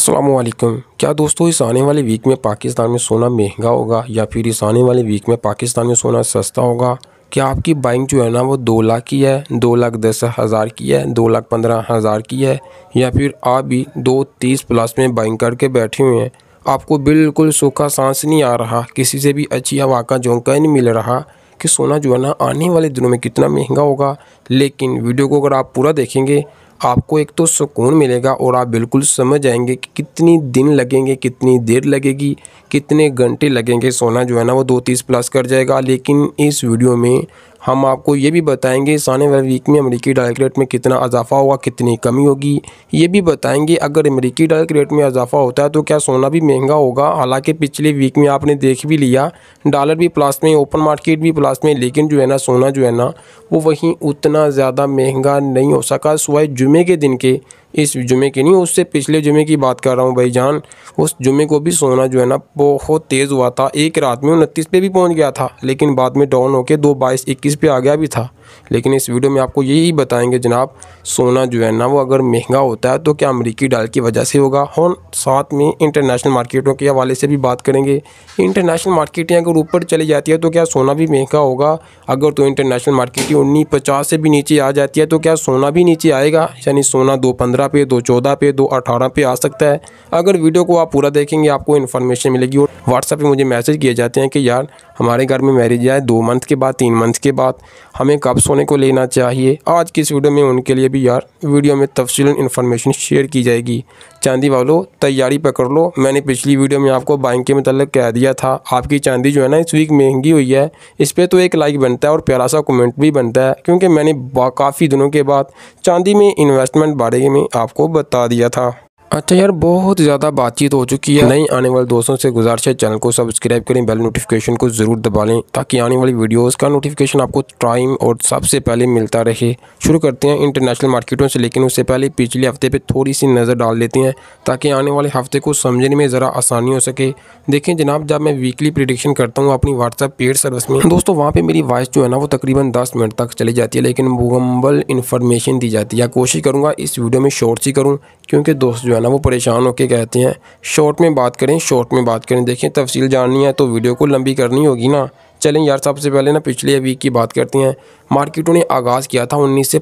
असलम क्या दोस्तों इस आने वाले वीक में पाकिस्तान में सोना महंगा होगा या फिर इस आने वाले वीक में पाकिस्तान में सोना सस्ता होगा क्या आपकी बाइंग जो है ना वो दो लाख की है दो लाख दस हज़ार की है दो लाख पंद्रह हज़ार की है या फिर आप भी दो तीस प्लस में बाइंग करके बैठे हुए हैं आपको बिल्कुल सूखा सांस नहीं आ रहा किसी से भी अच्छी हवा का झोंका नहीं मिल रहा कि सोना जो है ना आने वाले दिनों में कितना महंगा होगा लेकिन वीडियो को अगर आप पूरा देखेंगे आपको एक तो सुकून मिलेगा और आप बिल्कुल समझ जाएंगे कि कितनी दिन लगेंगे कितनी देर लगेगी कितने घंटे लगेंगे सोना जो है ना वो दो तीस प्लस कर जाएगा लेकिन इस वीडियो में हम आपको ये भी बताएंगे इस आने वाले वीक में अमेरिकी डॉलर के रेट में कितना अजाफा होगा कितनी कमी होगी ये भी बताएंगे अगर अमेरिकी डॉलर के रेट में अजाफा होता है तो क्या सोना भी महंगा होगा हालांकि पिछले वीक में आपने देख भी लिया डॉलर भी प्लस में ओपन मार्केट भी प्लस में लेकिन जो है ना सोना जो है ना वो वहीं उतना ज़्यादा महंगा नहीं हो सका सुबह जुमे के दिन के इस जुमे की नहीं उससे पिछले जुमे की बात कर रहा हूँ भाई जान उस जुमे को भी सोना जो है ना बहुत तेज़ हुआ था एक रात में उनतीस पे भी पहुँच गया था लेकिन बाद में डाउन होकर दो बाईस इक्कीस पे आ गया भी था लेकिन इस वीडियो में आपको यही बताएंगे जनाब सोना जो है ना वो अगर महंगा होता है तो क्या अमरीकी डाल की वजह से होगा और साथ में इंटरनेशनल मार्केटों के हवाले से भी बात करेंगे इंटरनेशनल मार्केटें अगर ऊपर चली जाती है तो क्या सोना भी महंगा होगा अगर तो इंटरनेशनल मार्केटें उन्नीस पचास से भी नीचे आ जाती है तो क्या सोना भी नीचे आएगा यानी सोना दो पंद्रह पे दो चौदह पे दो अठारह पे आ सकता है अगर वीडियो को आप पूरा देखेंगे आपको इन्फॉर्मेशन मिलेगी और व्हाट्सएप पर मुझे मैसेज किए जाते हैं कि यार हमारे घर में मैरिज आए दो मंथ के बाद तीन मंथ के बाद हमें कब सोने को लेना चाहिए आज की इस वीडियो में उनके लिए भी यार वीडियो में तफसील इन्फॉर्मेशन शेयर की जाएगी चांदी वालों तैयारी पकड़ लो मैंने पिछली वीडियो में आपको बाइंग के मतलब कह दिया था आपकी चांदी जो है ना इस वीक महंगी हुई है इस पर तो एक लाइक बनता है और प्यारा सा कमेंट भी बनता है क्योंकि मैंने काफ़ी दिनों के बाद चांदी में इन्वेस्टमेंट बारे में आपको बता दिया था अच्छा यार बहुत ज़्यादा बातचीत हो चुकी है नई आने वाले दोस्तों से गुजारिश है चैनल को सब्सक्राइब करें बेल नोटिफिकेशन को ज़रूर दबा लें ताकि आने वाली वीडियोस का नोटिफिकेशन आपको टाइम और सबसे पहले मिलता रहे शुरू करते हैं इंटरनेशनल मार्केटों से लेकिन उससे पहले पिछले हफ्ते पर थोड़ी सी नज़र डाल देते हैं ताकि आने वाले हफ्ते को समझने में ज़रा आसानी हो सके देखें जनाब जब मैं वीकली प्रिडिक्शन करता हूँ अपनी व्हाट्सअप पेड सर्विस में दोस्तों वहाँ पर मेरी वॉइस जो है ना वो तकरीबन दस मिनट तक चली जाती है लेकिन मुकम्मल इन्फॉर्मेशन दी जाती है कोशिश करूँगा इस वीडियो में शॉर्ट ही करूँ क्योंकि दोस्त जो है है ना वो परेशान होकर कहते हैं शॉर्ट में बात करें शॉर्ट में बात करें देखें तफसील जाननी है तो वीडियो को लंबी करनी होगी ना चलें यार सबसे पहले ना पिछले वीक की बात करते हैं मार्केटों ने आगाज़ किया था उन्नीस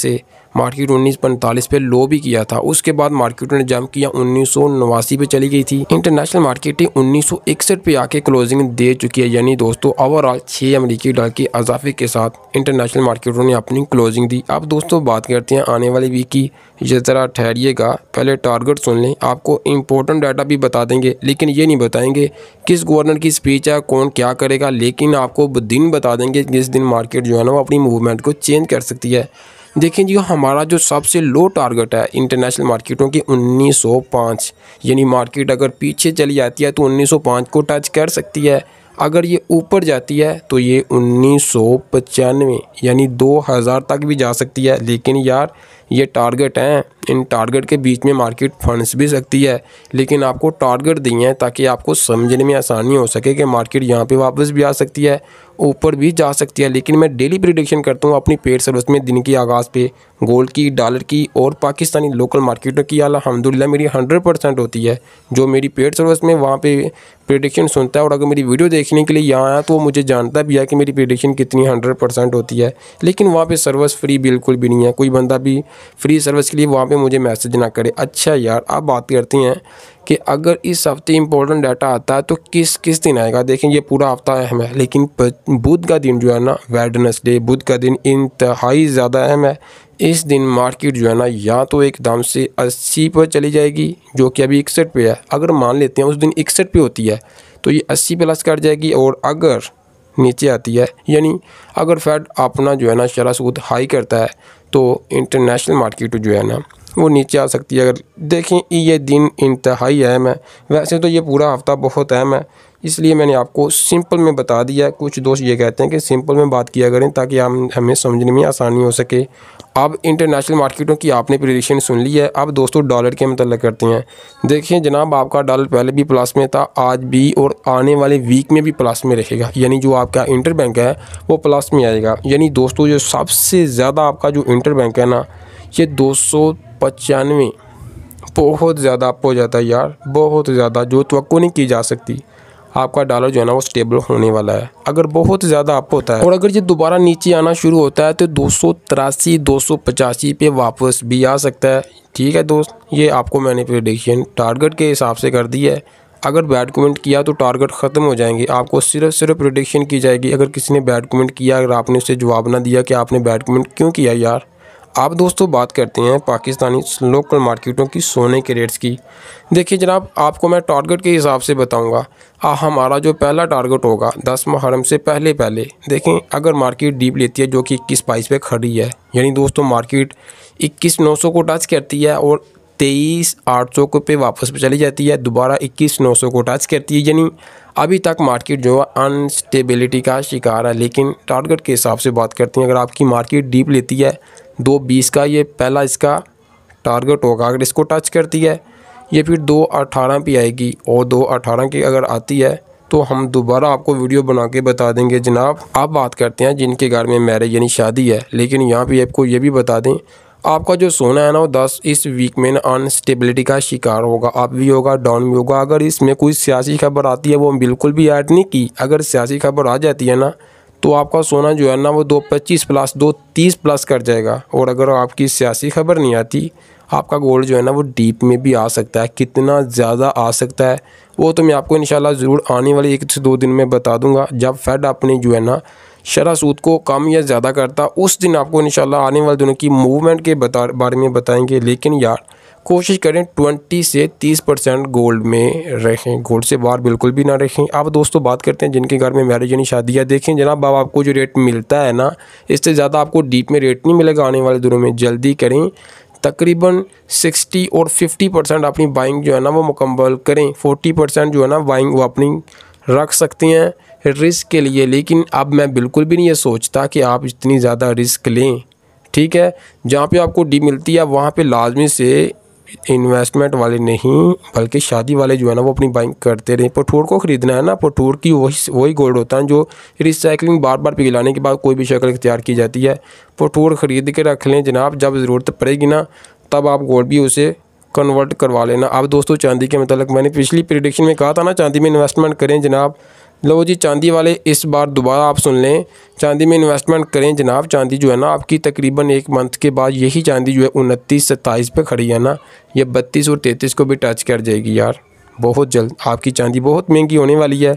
से मार्केट उन्नीस पैंतालीस पे लो भी किया था उसके बाद मार्केटों ने जंप किया उन्नीस सौ नवासी पे चली गई थी इंटरनेशनल मार्केटें उन्नीस सौ इकसठ पे आके क्लोजिंग दे चुकी है यानी दोस्तों ओवरऑल छः अमरीकी डॉलर के अजाफे के साथ इंटरनेशनल मार्केटों ने अपनी क्लोजिंग दी अब दोस्तों बात करते हैं आने वाले वीक की ये ज़रा ठहरिएगा पहले टारगेट सुन लें आपको इंपॉर्टेंट डाटा भी बता देंगे लेकिन ये नहीं बताएंगे किस गवर्नर की स्पीच है कौन क्या करेगा लेकिन आपको दिन बता देंगे जिस दिन मार्केट जो है ना वो अपनी मूवमेंट को चेंज कर सकती है देखें जी हमारा जो सबसे लो टारगेट है इंटरनेशनल मार्केटों की 1905 यानी मार्केट अगर पीछे चली जाती है तो 1905 को टच कर सकती है अगर ये ऊपर जाती है तो ये उन्नीस यानी 2000 तक भी जा सकती है लेकिन यार ये टारगेट हैं इन टारगेट के बीच में मार्केट फंड्स भी सकती है लेकिन आपको टारगेट दिए हैं ताकि आपको समझने में आसानी हो सके कि मार्केट यहाँ पे वापस भी आ सकती है ऊपर भी जा सकती है लेकिन मैं डेली प्रिडिक्शन करता हूँ अपनी पेड सर्विस में दिन की आगाज़ पे गोल्ड की डॉलर की और पाकिस्तानी लोकल मार्केटों की अलहमदिल्ला मेरी हंड्रेड परसेंट होती है जो मेरी पेड सर्विस में वहाँ पर प्रिडिक्शन सुनता है और अगर मेरी वीडियो देखने के लिए यहाँ आया तो वो मुझे जानता भी है कि मेरी प्रिडिक्शन कितनी हंड्रेड परसेंट होती है लेकिन वहाँ पर सर्विस फ्री बिल्कुल भी नहीं है कोई बंदा भी फ्री सर्विस के लिए वहाँ पे मुझे मैसेज ना करे अच्छा यार आप बात करती हैं कि अगर इस हफ्ते इंपॉर्टेंट डाटा आता है तो किस किस दिन आएगा देखें ये पूरा हफ्ता अहम है लेकिन बुध का दिन जो है ना वेडनसडे बुध का दिन इंतहाई ज़्यादा अहम है इस दिन मार्केट जो है ना या तो एक दाम से अस्सी पर चली जाएगी जो कि अभी इकसठ पे है अगर मान लेते हैं उस दिन इकसठ पे होती है तो ये अस्सी प्लस कर जाएगी और अगर नीचे आती है यानी अगर फेड अपना जो है ना शरा सूद हाई करता है तो इंटरनेशनल मार्केट जो है ना वो नीचे आ सकती है अगर देखें ये दिन इंतहाई अहम है वैसे तो ये पूरा हफ्ता बहुत अहम है इसलिए मैंने आपको सिंपल में बता दिया कुछ दोस्त ये कहते हैं कि सिंपल में बात किया करें ताकि हम हमें समझने में आसानी हो सके अब इंटरनेशनल मार्केटों की आपने प्रिडिक्शन सुन ली है अब दोस्तों डॉलर के मतलब करते हैं देखिए जनाब आपका डॉलर पहले भी प्लस में था आज भी और आने वाले वीक में भी प्लस में रहेगा यानी जो आपका इंटर बैंक है वो प्लस में आएगा यानी दोस्तों जो सबसे ज़्यादा आपका जो इंटर बैंक है ना ये दो सौ पचानवे बहुत ज़्यादा आप हो जाता है यार बहुत ज़्यादा जो तो नहीं की जा सकती आपका डॉलर जो है ना वो स्टेबल होने वाला है अगर बहुत ज़्यादा अप होता है और अगर ये दोबारा नीचे आना शुरू होता है तो दो सौ तिरासी दो सौ पचासी पे वापस भी आ सकता है ठीक है दोस्त ये आपको मैंने प्रडिक्शन टारगेट के हिसाब से कर दी है अगर बैड कमेंट किया तो टारगेट ख़त्म हो जाएंगे आपको सिर्फ सिर्फ प्रडिक्शन की जाएगी अगर किसी ने बैड कमेंट किया अगर आपने उसे जवाब ना दिया कि आपने बैड कमेंट क्यों किया यार आप दोस्तों बात करते हैं पाकिस्तानी लोकल मार्केटों की सोने के रेट्स की देखिए जनाब आपको मैं टारगेट के हिसाब से बताऊंगा आ हमारा जो पहला टारगेट होगा दस मुहरम से पहले पहले देखें अगर मार्केट डीप लेती है जो कि इक्कीस बाईस पे खड़ी है यानी दोस्तों मार्केट इक्कीस नौ सौ को टच करती है और तेईस आठ सौ पे वापस पे चली जाती है दोबारा इक्कीस नौ सौ को टच करती है यानी अभी तक मार्केट जो है अनस्टेबिलिटी का शिकार है लेकिन टारगेट के हिसाब से बात करते हैं अगर आपकी मार्केट डीप लेती है दो बीस का ये पहला इसका टारगेट होगा अगर इसको टच करती है ये फिर दो अठारह पे आएगी और दो अठारह की अगर आती है तो हम दोबारा आपको वीडियो बना के बता देंगे जनाब आप बात करते हैं जिनके घर में मैरिज यानी शादी है लेकिन यहाँ पे आपको ये भी बता दें आपका जो सोना है ना वो दस इस वीक में ना अनस्टेबिलिटी का शिकार होगा अप भी होगा डाउन भी होगा अगर इसमें कोई सियासी खबर आती है वो हम बिल्कुल भी ऐड नहीं की अगर सियासी खबर आ जाती है ना तो आपका सोना जो है ना वो दो पच्चीस प्लस दो तीस प्लस कर जाएगा और अगर आपकी सियासी खबर नहीं आती आपका गोल्ड जो है ना वो डीप में भी आ सकता है कितना ज़्यादा आ सकता है वो तो मैं आपको इंशाल्लाह ज़रूर आने वाले एक से दो दिन में बता दूंगा जब फेड अपने जो है ना शरा सूद को कम या ज़्यादा करता उस दिन आपको इंशाल्लाह आने वाले दिनों की मूवमेंट के बता बारे में बताएंगे लेकिन यार कोशिश करें 20 से 30 परसेंट गोल्ड में रहें गोल्ड से बाहर बिल्कुल भी ना रखें अब दोस्तों बात करते हैं जिनके घर में मैरिज यानी शादी या देखें जनाब अब आपको जो रेट मिलता है ना इससे ज़्यादा आपको डीप में रेट नहीं मिलेगा आने वाले दिनों में जल्दी करें तकरीबन 60 और 50 परसेंट अपनी बाइंग जो है ना वो मुकम्मल करें 40 परसेंट जो है ना बाइंग वो अपनी रख सकते हैं रिस्क के लिए लेकिन अब मैं बिल्कुल भी नहीं ये सोचता कि आप इतनी ज़्यादा रिस्क लें ठीक है जहाँ पे आपको डी मिलती है वहाँ पे लाजमी से इन्वेस्टमेंट वाले नहीं बल्कि शादी वाले जो है ना वो अपनी बाइक करते रहे पठूर को ख़रीदना है ना पठूर की वही वही गोल्ड होता है जो रिसाइकलिंग बार बार पिघलाने के बाद कोई भी शक्ल इख्तियार की जाती है पठूर ख़रीद के रख लें जनाब जब ज़रूरत पड़ेगी ना तब आप गोल्ड भी उसे कन्वर्ट करवा लेना अब दोस्तों चांदी के मतलब मैंने पिछली प्रिडिक्शन में कहा था ना चांदी में इन्वेस्टमेंट करें जनाब लो जी चांदी वाले इस बार दोबारा आप सुन लें चांदी में इन्वेस्टमेंट करें जनाब चांदी जो है ना आपकी तकरीबन एक मंथ के बाद यही चांदी जो है उनतीस सत्ताईस पे खड़ी है ना ये बत्तीस और तैंतीस को भी टच कर जाएगी यार बहुत जल्द आपकी चांदी बहुत महंगी होने वाली है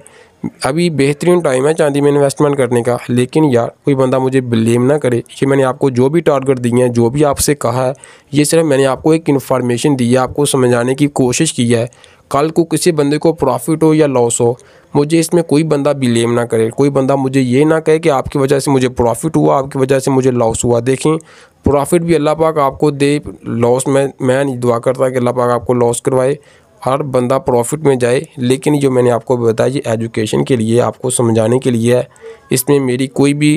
अभी बेहतरीन टाइम है चांदी में इन्वेस्टमेंट करने का लेकिन यार कोई बंदा मुझे ब्लेम ना करे कि मैंने आपको जो भी टारगेट दिए हैं जो भी आपसे कहा है ये सिर्फ मैंने आपको एक इन्फॉर्मेशन दी है आपको समझाने की कोशिश की है कल को किसी बंदे को प्रॉफिट हो या लॉस हो मुझे इसमें कोई बंदा बिलेम ना करे कोई बंदा मुझे ये ना कहे कि आपकी वजह से मुझे प्रॉफिट हुआ आपकी वजह से मुझे लॉस हुआ देखें प्रॉफिट भी अल्लाह पाक आपको दे लॉस में मैं दुआ करता कि अल्लाह पाक आपको लॉस करवाए हर बंदा प्रॉफिट में जाए लेकिन जो मैंने आपको बताया ये एजुकेशन के लिए आपको समझाने के लिए है इसमें मेरी कोई भी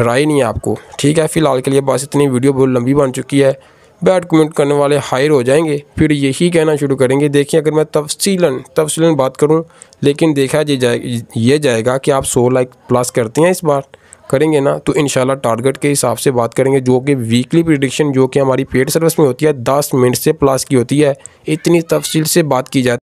राय नहीं है आपको ठीक है फ़िलहाल के लिए बस इतनी वीडियो बहुत लंबी बन चुकी है बैड कमेंट करने वाले हायर हो जाएंगे फिर यही कहना शुरू करेंगे देखिए अगर मैं तफसीलन तफसीलन बात करूँ लेकिन देखा जी जाए ये जाएगा कि आप सो लाइक प्लस करते हैं इस बार करेंगे ना तो इन टारगेट के हिसाब से बात करेंगे जो कि वीकली प्रिडिक्शन जो कि हमारी पेड सर्विस में होती है दस मिनट से प्लस की होती है इतनी तफसील से बात की जाती